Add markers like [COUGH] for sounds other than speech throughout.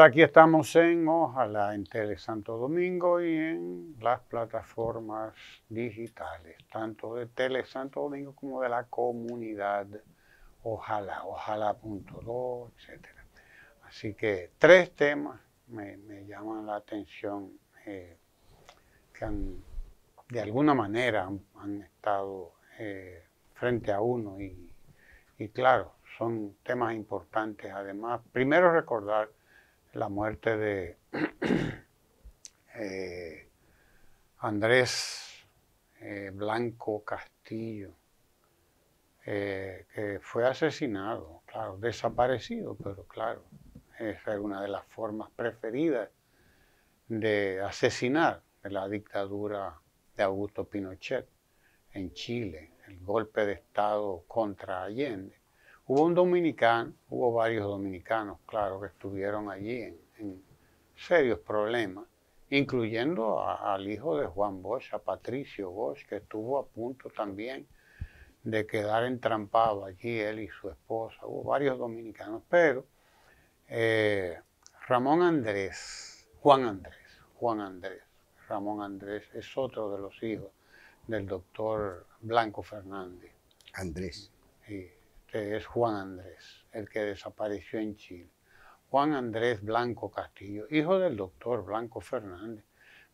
aquí estamos en Ojalá, en Tele Santo Domingo y en las plataformas digitales, tanto de Tele Santo Domingo como de la comunidad Ojalá, ojalá.do, etc. Así que tres temas me, llaman la atención eh, que han, de alguna manera han, estado eh, frente a uno y, y claro, son temas importantes además. Primero recordar la muerte de [CLEARS THROAT] eh, Andrés eh, Blanco Castillo, eh, que fue asesinado, claro, desaparecido, pero claro, esa es una de las formas preferidas de asesinar de la dictadura de Augusto Pinochet en Chile, el golpe de Estado contra Allende. Hubo un dominicano, hubo varios dominicanos, claro, que estuvieron allí en, serios problemas, incluyendo al hijo de Juan Bosch, a Patricio Bosch, que estuvo a punto también de quedar entrampado allí, él y su esposa, hubo varios dominicanos, pero eh, Ramón Andrés, Juan Andrés, Juan Andrés, Ramón Andrés es otro de los hijos del doctor Blanco Fernández. Andrés. Sí eh, es Juan Andrés, el que desapareció en Chile. Juan Andrés Blanco Castillo, hijo del doctor Blanco Fernández,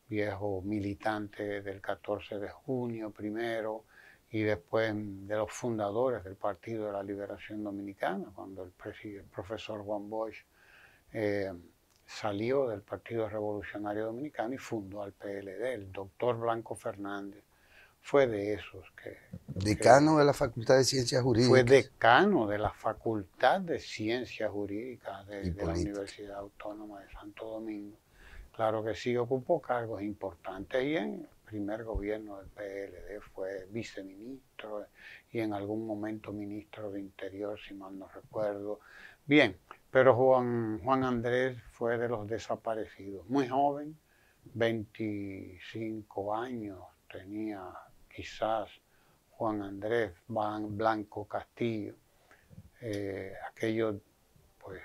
viejo militante del 14 de junio primero y después de los fundadores del Partido de la Liberación Dominicana, cuando el, profesor Juan Bosch eh, salió del Partido Revolucionario Dominicano y fundó al PLD. El doctor Blanco Fernández fue de esos que... Decano de la Facultad de Ciencias Jurídicas. Fue decano de la Facultad de Ciencias Jurídicas de, la Universidad Autónoma de Santo Domingo. Claro que sí ocupó cargos importantes y en el primer gobierno del PLD fue viceministro y en algún momento ministro de Interior, si mal no recuerdo. Bien, pero Juan, Juan Andrés fue de los desaparecidos, muy joven, 25 años tenía quizás Juan Andrés Van Blanco Castillo. Eh, aquello, pues,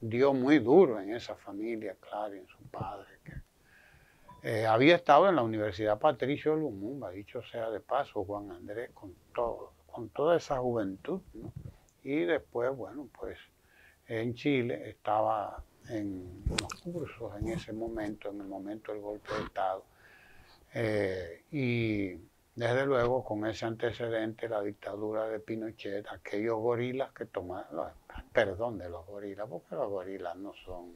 dio muy duro en esa familia, claro, en su padre. Que, eh, había estado en la Universidad Patricio Lumumba, dicho sea de paso, Juan Andrés, con, todo, con toda esa juventud, Y después, bueno, pues, en Chile estaba en los cursos en ese momento, en el momento del golpe de Estado. Eh, y desde luego, con ese antecedente, la dictadura de Pinochet, aquellos gorilas que tomaron, perdón de los gorilas, porque los gorilas no son,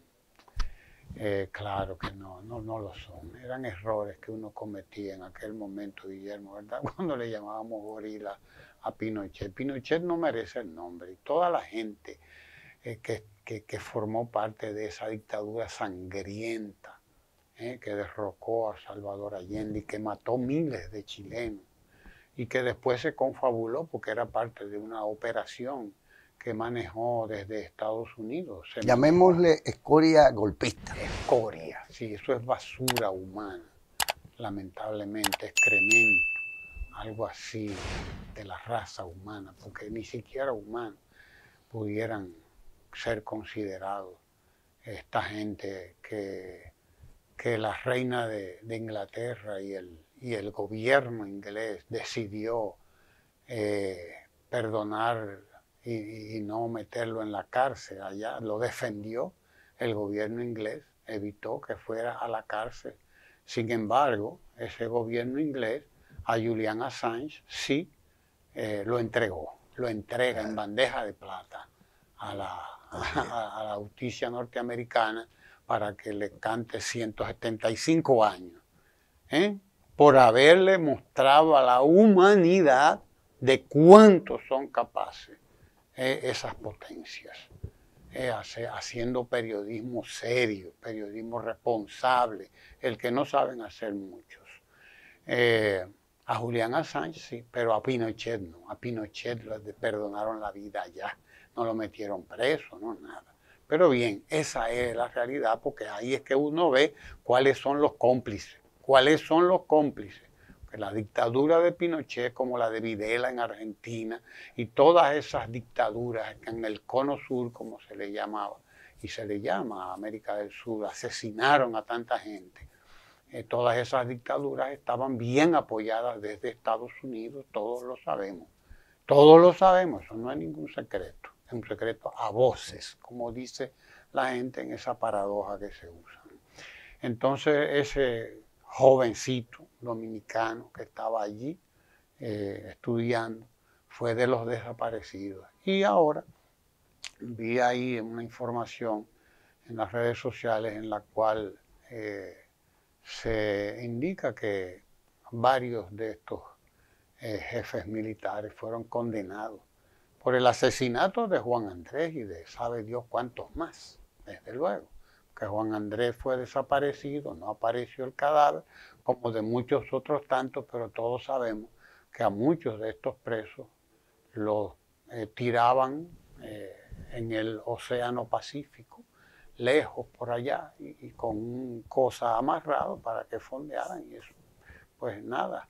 eh, claro que no, no, no lo son. Eran errores que uno cometía en aquel momento, Guillermo, ¿verdad? [LAUGHS] Cuando le llamábamos gorila a Pinochet. Pinochet no merece el nombre y toda la gente eh, que, que formó parte de esa dictadura sangrienta ¿eh? que derrocó a Salvador Allende y que mató miles de chilenos y que después se confabuló porque era parte de una operación que manejó desde Estados Unidos. Llamémosle escoria golpista. Escoria, sí, eso es basura humana, lamentablemente, excremento, algo así de la raza humana, porque ni siquiera humanos pudieran ser considerados esta gente que que la reina de, Inglaterra y el, gobierno inglés decidió eh, perdonar y, no meterlo en la cárcel allá, lo defendió el gobierno inglés, evitó que fuera a la cárcel. Sin embargo, ese gobierno inglés a Julian Assange sí eh, lo entregó, lo entrega en ah. bandeja de plata a la, [LAUGHS] a la justicia norteamericana para que le cante 175 años, ¿eh? por haberle mostrado a la humanidad de cuánto son capaces ¿eh? esas potencias, ¿eh? haciendo periodismo serio, periodismo responsable, el que no saben hacer muchos. a Julián Assange sí, pero a Pinochet no, a Pinochet le perdonaron la vida ya no lo metieron preso, no nada. Pero bien, esa es la realidad porque ahí es que uno ve cuáles son los cómplices. ¿Cuáles son los cómplices? que la dictadura de Pinochet, como la de Videla en Argentina, y todas esas dictaduras en el cono sur, como se le llamaba, y se le llama a América del Sur, asesinaron a tanta gente. Eh, todas esas dictaduras estaban bien apoyadas desde Estados Unidos, todos lo sabemos. Todos lo sabemos, eso no es ningún secreto un secreto a voces, como dice la gente en esa paradoja que se usa. Entonces ese jovencito dominicano que estaba allí eh, estudiando fue de los desaparecidos. Y ahora vi ahí una información en las redes sociales en la cual eh, se indica que varios de estos eh, jefes militares fueron condenados por el asesinato de Juan Andrés y de sabe Dios cuántos más, desde luego. Que Juan Andrés fue desaparecido, no apareció el cadáver, como de muchos otros tantos, pero todos sabemos que a muchos de estos presos los eh, tiraban eh, en el Océano Pacífico, lejos por allá, y, con cosas amarradas para que fondearan y eso. Pues nada,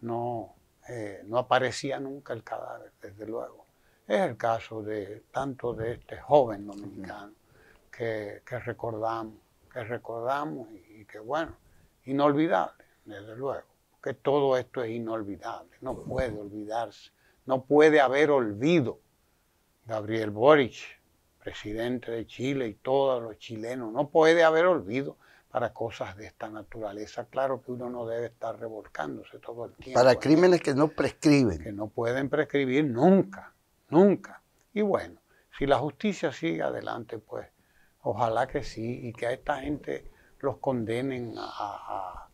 no, eh, no aparecía nunca el cadáver, desde luego. Es el caso de tanto de este joven dominicano que, recordamos, que recordamos y, y, que bueno, inolvidable, desde luego, que todo esto es inolvidable, no puede olvidarse, no puede haber olvido. Gabriel Boric, presidente de Chile y todos los chilenos, no puede haber olvido para cosas de esta naturaleza. Claro que uno no debe estar revolcándose todo el tiempo. Para crímenes que no prescriben. Que no pueden prescribir nunca nunca. Y bueno, si la justicia sigue adelante, pues ojalá que sí, y que a esta gente los condenen a,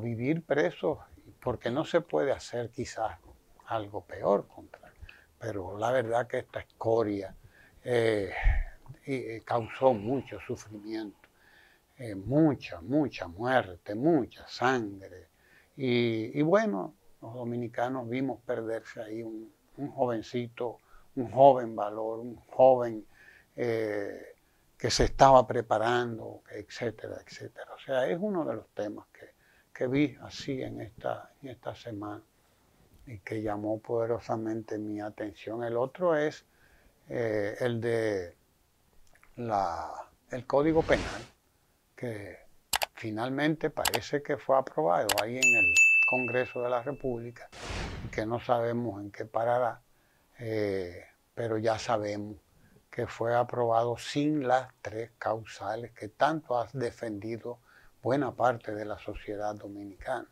vivir presos, porque no se puede hacer quizás algo peor contra Pero la verdad que esta escoria eh, eh, causó mucho sufrimiento, eh, mucha, mucha muerte, mucha sangre. Y, y bueno, los dominicanos vimos perderse ahí un, un jovencito, un joven valor, un joven eh, que se estaba preparando, etcétera, etcétera. O sea, es uno de los temas que, vi así en esta, esta semana y que llamó poderosamente mi atención. El otro es eh, el de la, el Código Penal, que finalmente parece que fue aprobado ahí en el, Congreso de la República, que no sabemos en qué parará, eh, pero ya sabemos que fue aprobado sin las tres causales que tanto has defendido buena parte de la sociedad dominicana.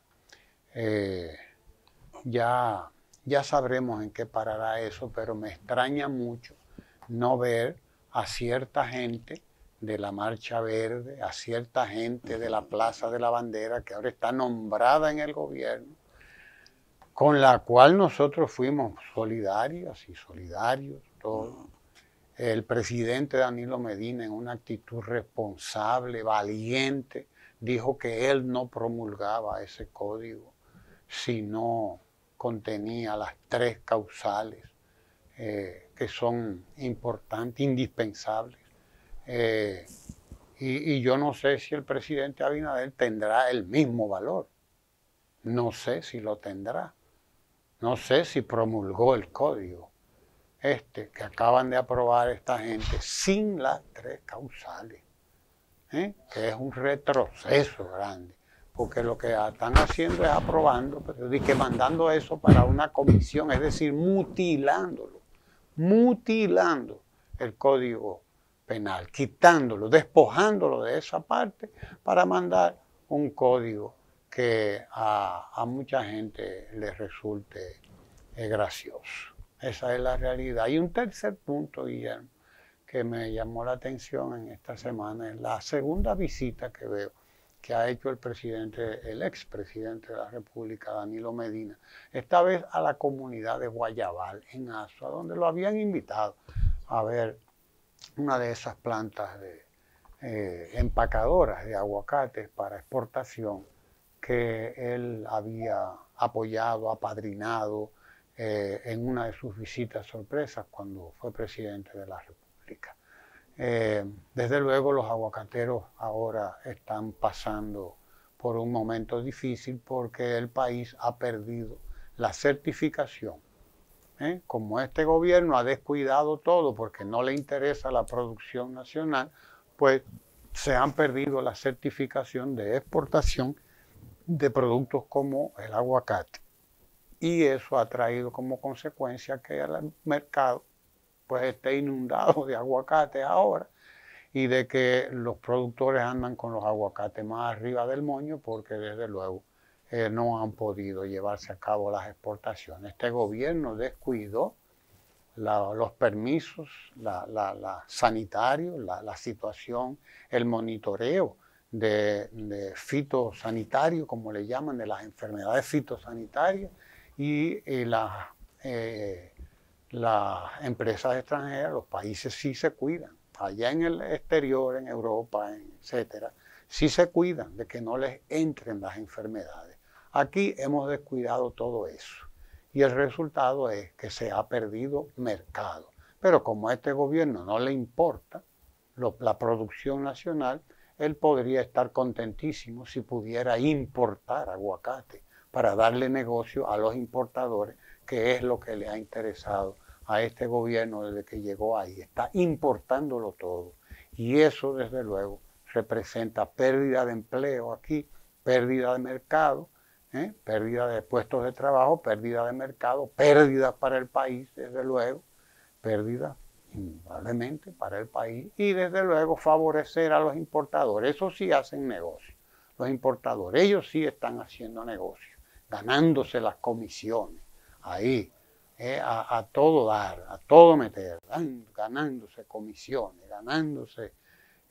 Eh, ya, ya sabremos en qué parará eso, pero me extraña mucho no ver a cierta gente de la Marcha Verde, a cierta gente de la Plaza de la Bandera, que ahora está nombrada en el gobierno, con la cual nosotros fuimos solidarios y solidarios todos. Mm. El presidente Danilo Medina, en una actitud responsable, valiente, dijo que él no promulgaba ese código sino contenía las tres causales eh, que son importantes, indispensables eh, y, yo no sé si el presidente Abinader tendrá el mismo valor. No sé si lo tendrá. No sé si promulgó el código este que acaban de aprobar esta gente sin las tres causales, ¿eh? que es un retroceso grande, porque lo que están haciendo es aprobando, pero que mandando eso para una comisión, es decir, mutilándolo, mutilando el código penal, quitándolo, despojándolo de esa parte para mandar un código que a, mucha gente le resulte eh, gracioso. Esa es la realidad. Y un tercer punto, Guillermo, que me llamó la atención en esta semana, es la segunda visita que veo que ha hecho el presidente, el expresidente de la República, Danilo Medina, esta vez a la comunidad de Guayabal, en Asua, donde lo habían invitado a ver una de esas plantas de, eh, empacadoras de aguacates para exportación que él había apoyado, apadrinado eh, en una de sus visitas sorpresas cuando fue presidente de la República. Eh, desde luego los aguacateros ahora están pasando por un momento difícil porque el país ha perdido la certificación ¿eh? como este gobierno ha descuidado todo porque no le interesa la producción nacional, pues se han perdido la certificación de exportación de productos como el aguacate. Y eso ha traído como consecuencia que el mercado pues esté inundado de aguacates ahora y de que los productores andan con los aguacates más arriba del moño porque desde luego eh, no han podido llevarse a cabo las exportaciones. Este gobierno descuidó los permisos la, sanitarios, la, situación, el monitoreo de, fitosanitario, como le llaman, de las enfermedades fitosanitarias y, eh, eh, las empresas extranjeras, los países sí se cuidan. Allá en el exterior, en Europa, etcétera, sí se cuidan de que no les entren las enfermedades. Aquí hemos descuidado todo eso y el resultado es que se ha perdido mercado. Pero como a este gobierno no le importa la producción nacional, él podría estar contentísimo si pudiera importar aguacate para darle negocio a los importadores, que es lo que le ha interesado a este gobierno desde que llegó ahí. Está importándolo todo. Y eso, desde luego, representa pérdida de empleo aquí, pérdida de mercado, ¿eh? pérdida de puestos de trabajo, pérdida de mercado, pérdida para el país, desde luego, pérdida indudablemente para el país y desde luego favorecer a los importadores. Eso sí hacen negocio. Los importadores, ellos sí están haciendo negocio, ganándose las comisiones ahí, ¿eh? a, todo dar, a todo meter, ganándose comisiones, ganándose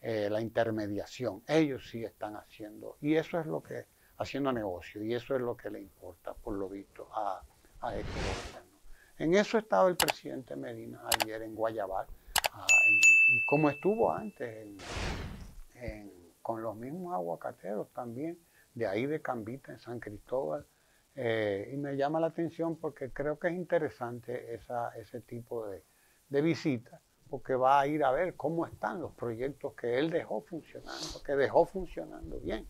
eh, la intermediación. Ellos sí están haciendo, y eso es lo que haciendo negocio y eso es lo que le importa, por lo visto, a, este gobierno. En eso estaba el presidente Medina ayer en Guayabal, ah, y como estuvo antes con los mismos aguacateros también, de ahí de Cambita, en San Cristóbal. Eh, y me llama la atención porque creo que es interesante ese tipo de, de visita porque va a ir a ver cómo están los proyectos que él dejó funcionando, que dejó funcionando bien.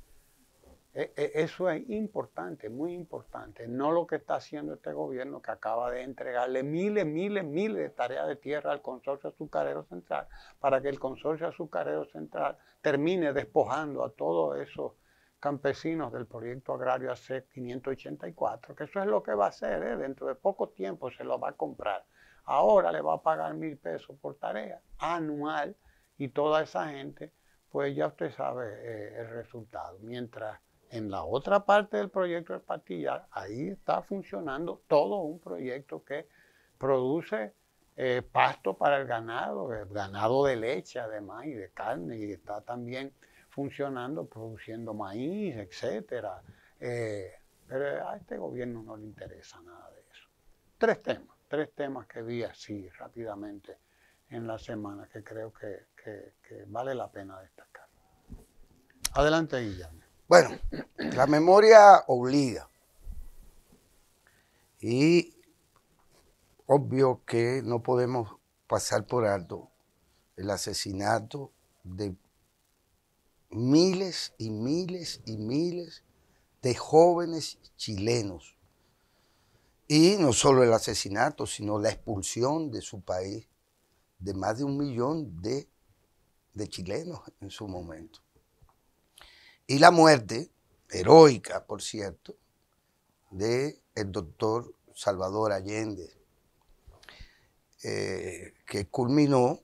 E, e, eso es importante, muy importante. No lo que está haciendo este gobierno que acaba de entregarle miles, miles, miles de tareas de tierra al consorcio azucarero central para que el consorcio azucarero central termine despojando a todos esos campesinos del proyecto agrario AC 584, que eso es lo que va a hacer, ¿eh? dentro de poco tiempo se lo va a comprar. Ahora le va a pagar mil pesos por tarea anual y toda esa gente, pues ya usted sabe eh, el resultado. Mientras en la otra parte del proyecto del ahí está funcionando todo un proyecto que produce eh, pasto para el ganado, eh, ganado de leche además y de carne, y está también funcionando, produciendo maíz, etc. Eh, pero a este gobierno no le interesa nada de eso. Tres temas, tres temas que vi así rápidamente en la semana que creo que, que vale la pena destacar. Adelante, Guillermo. Bueno, la memoria obliga. Y obvio que no podemos pasar por alto el asesinato de miles y miles y miles de jóvenes chilenos. Y no solo el asesinato, sino la expulsión de su país de más de un millón de, de chilenos en su momento y la muerte, heroica por cierto, de doctor Salvador Allende, eh, que culminó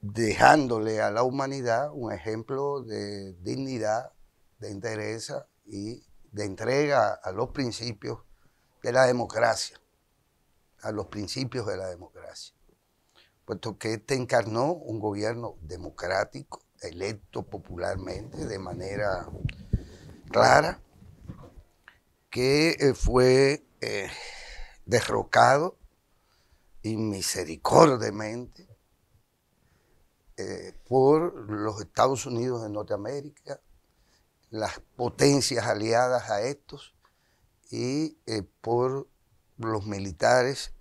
dejándole a la humanidad un ejemplo de dignidad, de interés y de entrega a los principios de la democracia, a los principios de la democracia, puesto que este encarnó un gobierno democrático, electo popularmente de manera clara, que eh, fue eh, derrocado y eh, por los Estados Unidos de Norteamérica, las potencias aliadas a estos y eh, por los militares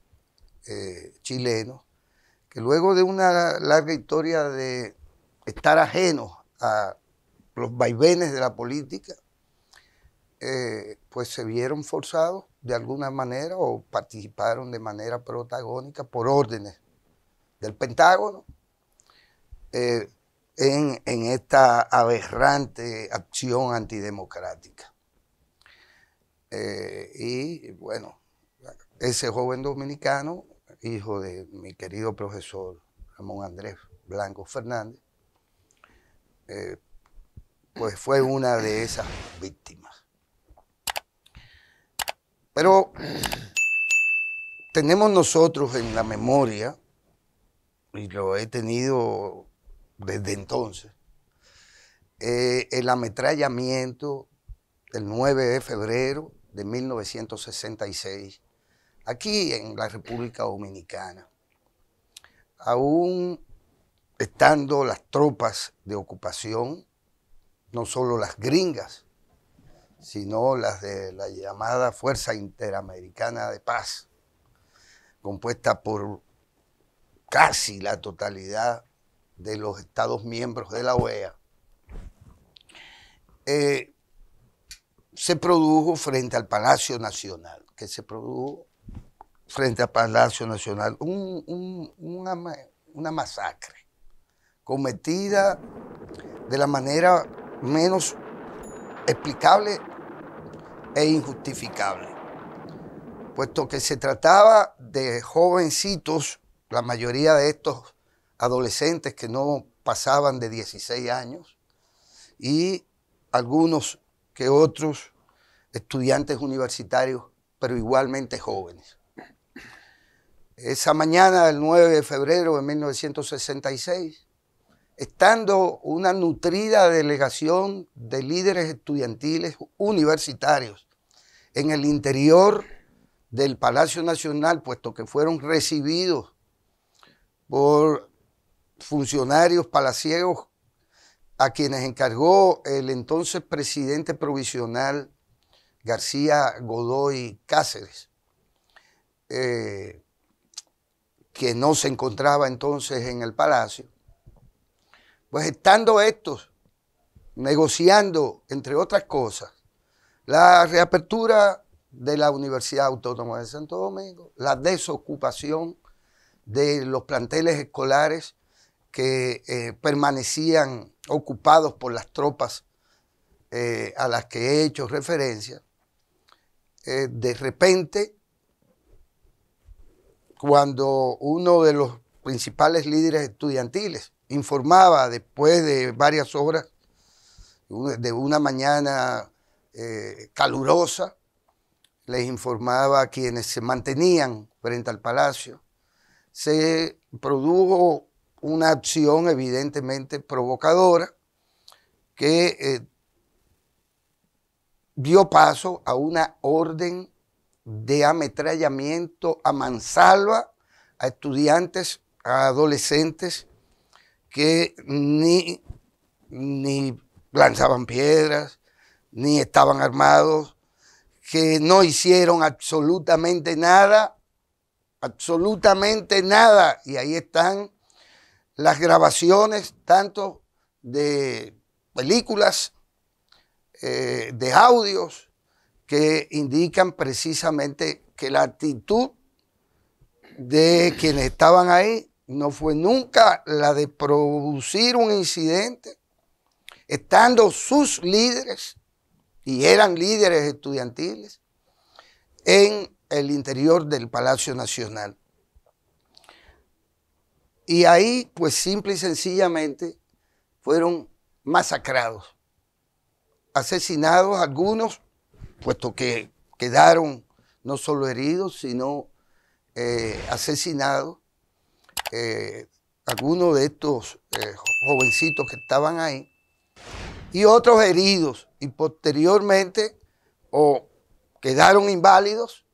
chilenos, que luego de una larga historia de estar ajenos a los vaivenes de la política, eh, pues se vieron forzados de alguna manera o participaron de manera protagónica por órdenes del Pentágono eh, en, esta aberrante acción antidemocrática. Eh, y bueno, ese joven dominicano, hijo de mi querido profesor Ramón Andrés Blanco Fernández, eh, pues fue una de esas víctimas. Pero tenemos nosotros en la memoria, y lo he tenido desde entonces, eh, el ametrallamiento del 9 de febrero de 1966, aquí en la República Dominicana, aún estando las tropas de ocupación, no solo las gringas, sino las de la llamada Fuerza Interamericana de Paz, compuesta por casi la totalidad de los Estados miembros de la OEA, eh, se produjo frente al Palacio Nacional, que se produjo frente al Palacio Nacional, una masacre cometida de la manera menos explicable e injustificable, puesto que se trataba de jovencitos, la mayoría de estos adolescentes que no pasaban de 16 años, y algunos que otros estudiantes universitarios, pero igualmente jóvenes. Esa mañana del 9 de febrero de 1966, estando una nutrida delegación de líderes estudiantiles universitarios en el interior del Palacio Nacional, puesto que fueron recibidos por funcionarios palaciegos a quienes encargó el entonces presidente provisional García Godoy Cáceres, eh, que no se encontraba entonces en el palacio pues estando estos negociando, entre otras cosas, la reapertura de la Universidad Autónoma de Santo Domingo, la desocupación de los planteles escolares que eh, permanecían ocupados por las tropas eh, a las que he hecho referencia, eh, de repente, cuando uno de los principales líderes estudiantiles, informaba después de varias horas, de una mañana eh, calurosa, les informaba a quienes se mantenían frente al palacio. Se produjo una acción evidentemente provocadora que eh, dio paso a una orden de ametrallamiento a mansalva a estudiantes, a adolescentes que ni, ni lanzaban piedras, ni estaban armados, que no hicieron absolutamente nada, absolutamente nada. Y ahí están las grabaciones, tanto de películas, eh, de audios, que indican precisamente que la actitud de quienes estaban ahí no fue nunca la de producir un incidente, estando sus líderes, y eran líderes estudiantiles, en el interior del Palacio Nacional. Y ahí, pues simple y sencillamente, fueron masacrados, asesinados algunos, puesto que quedaron no solo heridos, sino eh, asesinados eh, algunos de estos eh, jovencitos que estaban ahí y otros heridos y posteriormente o quedaron inválidos.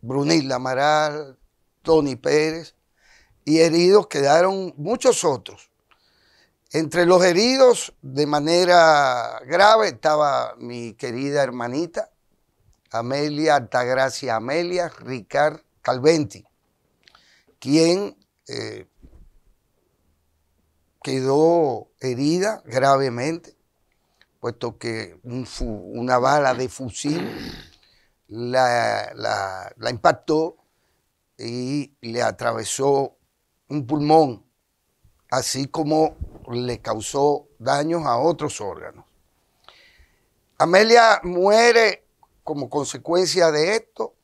Brunil Amaral, Tony Pérez y heridos quedaron muchos otros. Entre los heridos de manera grave estaba mi querida hermanita Amelia Altagracia Amelia Ricard Calventi quien eh, quedó herida gravemente, puesto que una bala de fusil la, impactó y le atravesó un pulmón, así como le causó daños a otros órganos. Amelia muere como consecuencia de esto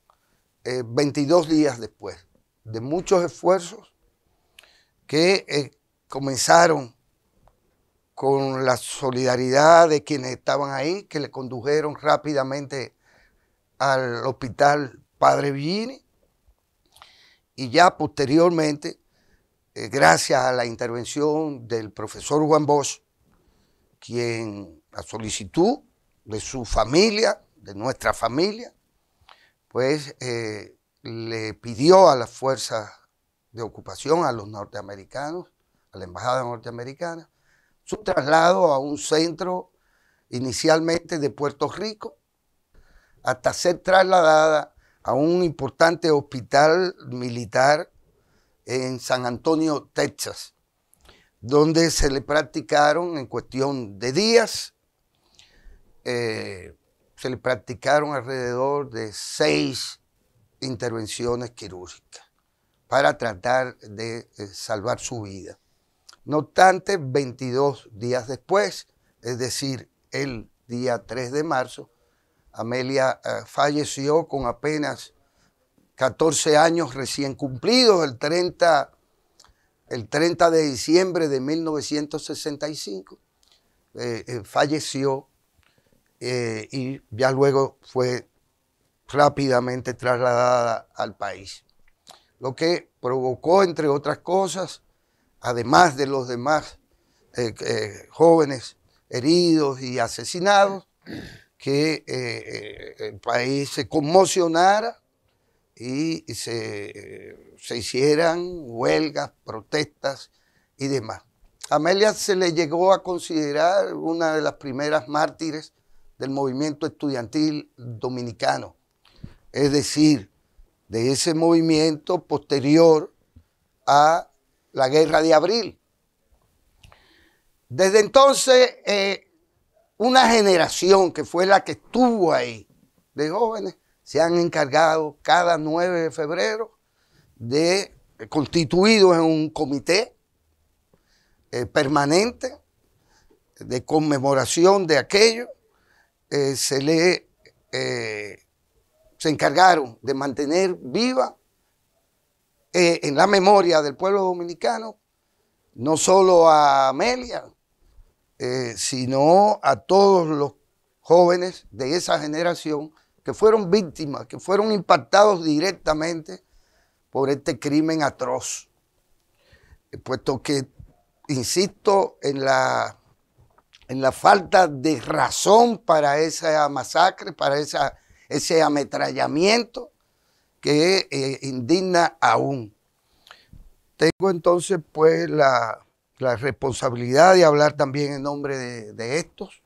22 eh, días después de muchos esfuerzos que eh, comenzaron con la solidaridad de quienes estaban ahí, que le condujeron rápidamente al hospital Padre Villini. Y ya posteriormente, eh, gracias a la intervención del profesor Juan Bosch, quien a solicitud de su familia, de nuestra familia, pues eh, le pidió a las fuerzas de ocupación, a los norteamericanos, a la embajada norteamericana, su traslado a un centro inicialmente de Puerto Rico, hasta ser trasladada a un importante hospital militar en San Antonio, Texas, donde se le practicaron en cuestión de días, eh, se le practicaron alrededor de seis intervenciones quirúrgicas para tratar de eh, salvar su vida. No obstante, 22 días después, es decir, el día 3 de marzo, Amelia eh, falleció con apenas 14 años recién cumplidos, el 30, el 30 de diciembre de 1965. Eh, falleció y ya luego fue rápidamente trasladada al país. Lo que provocó, entre otras cosas, además de los demás eh, eh, jóvenes heridos y asesinados, que eh, el país se conmocionara y se, se hicieran huelgas, protestas y demás. Amelia se le llegó a considerar una de las primeras mártires del movimiento estudiantil dominicano es decir, de ese movimiento posterior a la guerra de abril. Desde entonces, eh, una generación que fue la que estuvo ahí, de jóvenes, se han encargado cada 9 de febrero de eh, constituido en un comité eh, permanente de conmemoración de aquello, se le se encargaron de mantener viva eh, en la memoria del pueblo dominicano no solo a Amelia, eh, sino a todos los jóvenes de esa generación que fueron víctimas, que fueron impactados directamente por este crimen atroz. Eh, puesto que, insisto, en la, en la falta de razón para esa masacre, para esa ese ametrallamiento que eh, indigna aún. Tengo entonces pues la, responsabilidad de hablar también en nombre de, estos,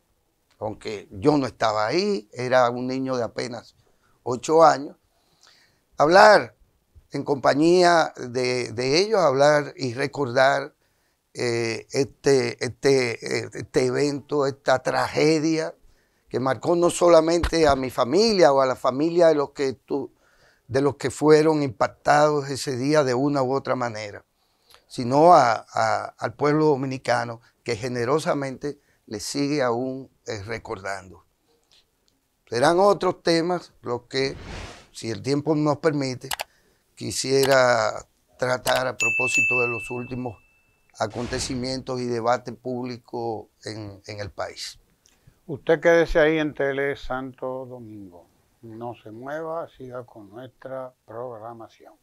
aunque yo no estaba ahí, era un niño de apenas ocho años, hablar en compañía de, ellos, hablar y recordar eh, este, este, eh, este, evento, esta tragedia que marcó no solamente a mi familia o a la familia de los que, de los que fueron impactados ese día de una u otra manera, sino al pueblo dominicano que generosamente le sigue aún eh, recordando. Serán otros temas los que, si el tiempo nos permite, quisiera tratar a propósito de los últimos acontecimientos y debate público en el país. Usted quédese ahí en Tele Santo Domingo. No se mueva, siga con nuestra programación.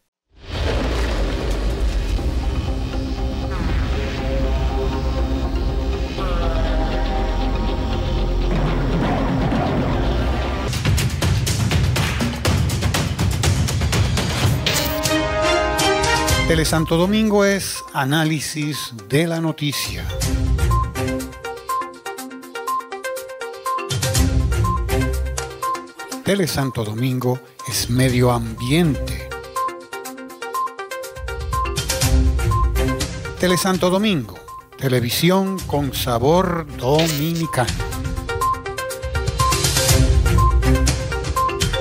Tele Santo Domingo es análisis de la noticia. Tele Santo Domingo es medio ambiente. Tele Santo Domingo, televisión con sabor dominicano.